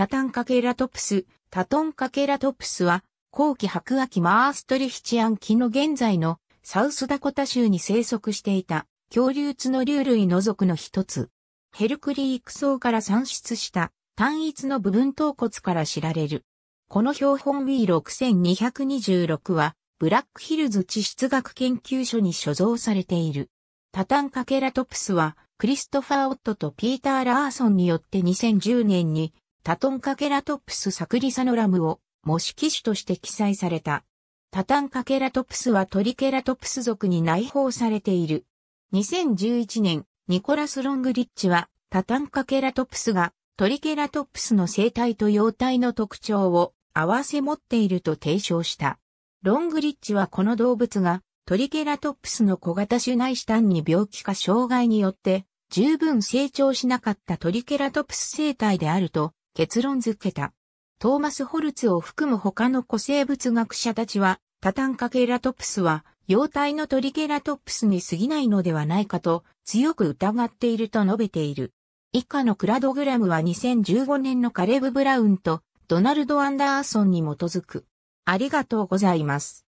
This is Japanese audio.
タタンカケラトプス、タトンカケラトプスは、後期白亜紀マーストリヒチアン紀の現在のサウスダコタ州に生息していた恐竜の竜類の属の一つ。ヘルクリーク層から産出した単一の部分頭骨から知られる。この標本 B6226 は、ブラックヒルズ地質学研究所に所蔵されている。タタンカケラトプスは、クリストファー・オットとピーター・ラーソンによって2010年にタトンカケラトプスサクリサノラムを模式種として記載された。タタンカケラトプスはトリケラトプス族に内包されている。2011年、ニコラス・ロングリッチは、タタンカケラトプスがトリケラトプスの生態と様態の特徴を合わせ持っていると提唱した。ロングリッチはこの動物がトリケラトプスの小型種内視単に病気か障害によって十分成長しなかったトリケラトプス生態であると結論づけた。トーマス・ホルツを含む他の古生物学者たちは、タタンカケラトプスは、幼体のトリケラトプスに過ぎないのではないかと強く疑っていると述べている。以下のクラドグラムは2015年のカレブ・ブラウンとドナルド・アンダーソンに基づく。ありがとうございます。